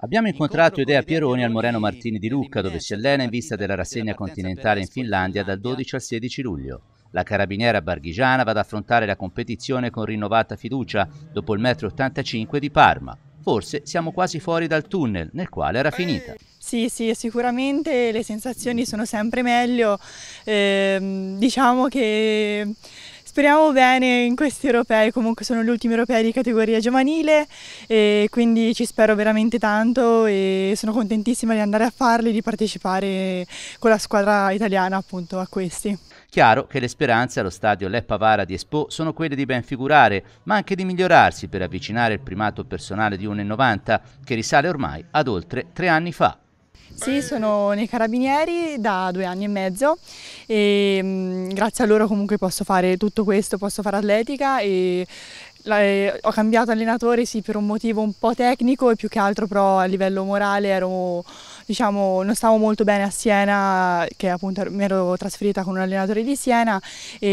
Abbiamo incontrato Idea Pieroni al Moreno Martini di Lucca, dove si allena in vista della rassegna continentale in Finlandia dal 12 al 16 luglio. La carabiniera barghigiana va ad affrontare la competizione con rinnovata fiducia dopo il metro 85 di Parma. Forse siamo quasi fuori dal tunnel nel quale era finita. Sì, sì, sicuramente le sensazioni sono sempre meglio. Eh, diciamo che speriamo bene in questi europei, comunque sono gli ultimi europei di categoria giovanile e quindi ci spero veramente tanto e sono contentissima di andare a farli, di partecipare con la squadra italiana appunto a questi. Chiaro che le speranze allo stadio Leppa di Expo sono quelle di ben figurare, ma anche di migliorarsi per avvicinare il primato personale di 1,90 che risale ormai ad oltre tre anni fa. Sì, eh. sono nei carabinieri da due anni e mezzo e mh, mm, grazie a loro comunque posso fare tutto questo, posso fare atletica e la, eh, ho cambiato allenatore sì per un motivo un po' tecnico e più che altro però a livello morale ero, diciamo, non stavo molto bene a Siena che appunto mi ero trasferita con un allenatore di Siena e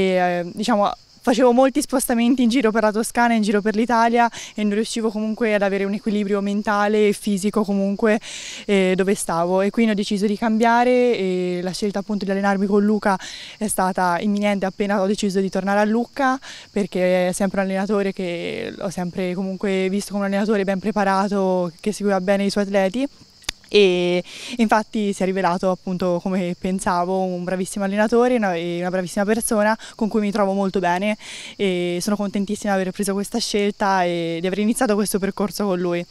eh, diciamo facevo molti spostamenti in giro per la Toscana, in giro per l'Italia e non riuscivo comunque ad avere un equilibrio mentale e fisico comunque eh, dove stavo e quindi ho deciso di cambiare e la scelta appunto di allenarmi con Luca è stata imminente appena ho deciso di tornare a Lucca perché è sempre un allenatore che ho sempre comunque visto come un allenatore ben preparato che seguiva bene i suoi atleti e infatti si è rivelato appunto come pensavo un bravissimo allenatore e una bravissima persona con cui mi trovo molto bene e sono contentissima di aver preso questa scelta e di aver iniziato questo percorso con lui.